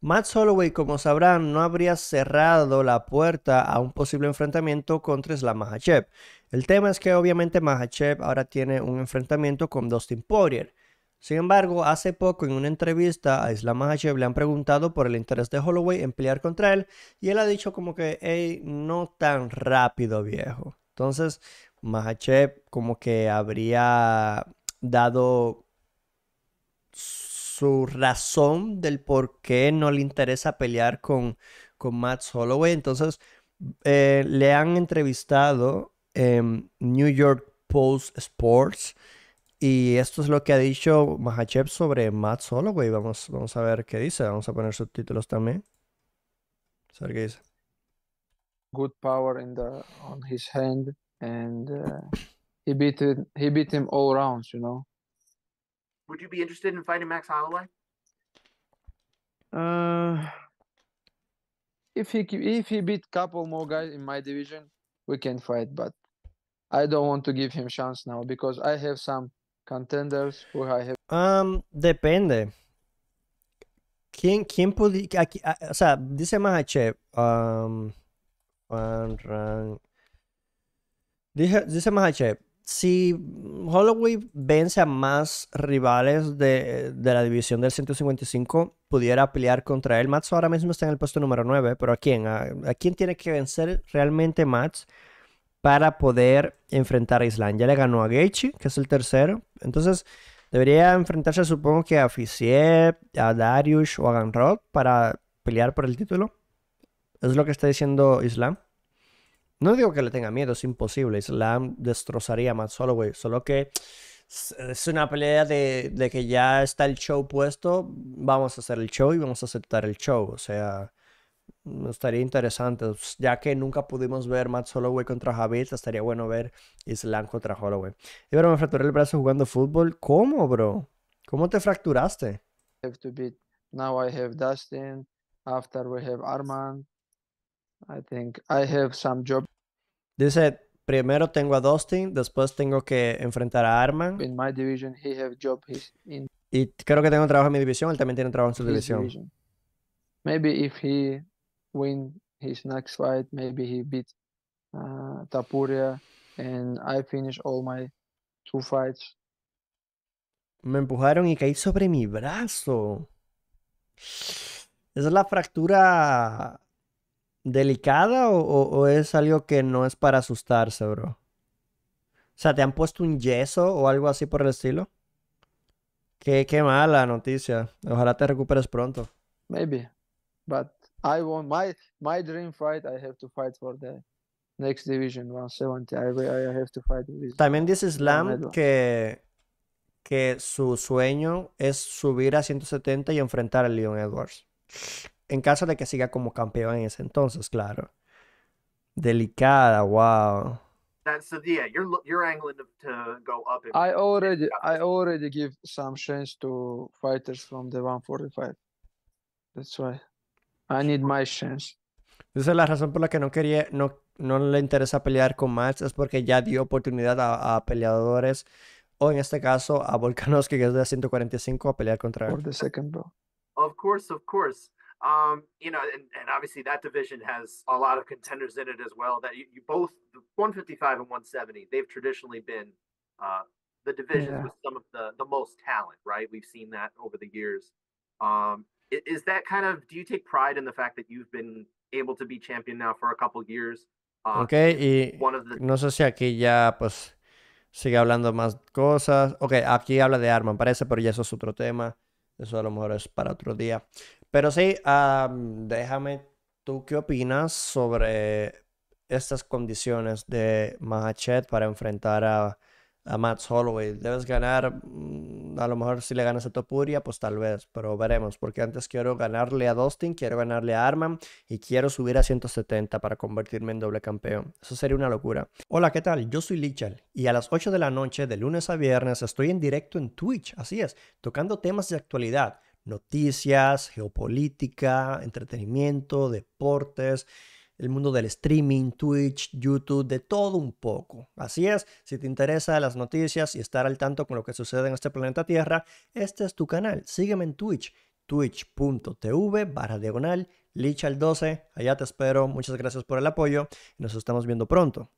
Matt Holloway, como sabrán, no habría cerrado la puerta a un posible enfrentamiento contra Islam Mahachev. El tema es que obviamente Mahachev ahora tiene un enfrentamiento con Dustin Poirier. Sin embargo, hace poco en una entrevista a Islam Mahachev le han preguntado por el interés de Holloway en pelear contra él y él ha dicho como que, hey, no tan rápido viejo. Entonces, Mahachev como que habría dado su razón del por qué no le interesa pelear con, con Matt Holloway. Entonces, eh, le han entrevistado en New York Post Sports. Y esto es lo que ha dicho Mahachev sobre Matt Holloway. Vamos, vamos a ver qué dice. Vamos a poner subtítulos también. a ver qué dice. Good power in the, on his hand and uh, he beat him all rounds, you know. Would you be interested in fighting Max Holloway? Uh, if he if he beat couple more guys in my division, we can fight. But I don't want to give him chance now because I have some contenders who I have. Um, depende. ¿Quién, quién puede, aquí, a, o sea, dice Mahachev, um, Juan Ran, dice, dice Mahachev, si Holloway vence a más rivales de, la división del 155, pudiera pelear contra él. Mats ahora mismo está en el puesto número 9, pero ¿a quién? ¿A, quién tiene que vencer realmente Mats para poder enfrentar a Islam. Ya le ganó a Gaethje, que es el tercero. Entonces, debería enfrentarse supongo que a Fisier, a Darius o a Ganrod para pelear por el título. Es lo que está diciendo Islam. No digo que le tenga miedo, es imposible. Islam destrozaría a Matt Holloway, solo que es una pelea de, que ya está el show puesto, vamos a hacer el show y vamos a aceptar el show. O sea, mm, estaría interesante. Pues, ya que nunca pudimos ver Matt Holloway contra Javid, estaría bueno ver Islam contra Holloway. Y bueno, me fracturé el brazo jugando fútbol. ¿Cómo, bro? ¿Cómo te fracturaste? Dustin. After we have Arman. I think I have some Dice, primero tengo a Dustin, después tengo que enfrentar a Arman. Y creo que tengo trabajo en mi división, él también tiene trabajo en su división. his next fight, he beat uh, Tapuria and I finish all my two Me empujaron y caí sobre mi brazo. Esa es la fractura delicada o, es algo que no es para asustarse, bro? O sea, ¿te han puesto un yeso o algo así por el estilo? Qué, qué mala noticia. Ojalá te recuperes pronto. Maybe, but I want my my dream fight. I have to fight for the next division 170. También dice Slam que que su sueño es subir a 170 y enfrentar a Leon Edwards. En caso de que siga como campeón en ese entonces, claro. Delicada, wow. That's the yeah, you're you're angling to, go up. I already I already give some chance to fighters from the 145. That's why I need my chance. es la razón por la que no quería no no le interesa pelear con Max es porque ya dio oportunidad a, peleadores o en este caso a Volkanovski que es de 145 a pelear contra él. Por the second bro. Of course, of course. Um, you know, and, and obviously that division has a lot of contenders in it as well. That you, you both 155 and 170, they've traditionally been uh, the divisions yeah. with some of the the most talent, right? We've seen that over the years. Um, is that kind of do you take pride in the fact that you've been able to be champion now for a couple years? Uh, ok, y one of the... no sé si aquí ya pues sigue hablando más cosas. Ok, aquí habla de armas, parece, pero ya eso es otro tema. Eso a lo mejor es para otro día. Pero sí, déjame, ¿tú qué opinas sobre estas condiciones de Mahachet para enfrentar a, a Matt Holloway? Debes ganar, mm, a lo mejor si le ganas a Topuria, pues tal vez, pero veremos, porque antes quiero ganarle a Dustin, quiero ganarle a Arman y quiero subir a 170 para convertirme en doble campeón. Eso sería una locura. Hola, ¿qué tal? Yo soy Lichal y a las 8 de la noche, de lunes a viernes, estoy en directo en Twitch, así es, tocando temas de actualidad noticias, geopolítica, entretenimiento, deportes, el mundo del streaming, Twitch, YouTube, de todo un poco. Así es, si te interesa las noticias y estar al tanto con lo que sucede en este planeta Tierra, este es tu canal. Sígueme en Twitch, twitch.tv barra diagonal, lichal12. Allá te espero. Muchas gracias por el apoyo y nos estamos viendo pronto.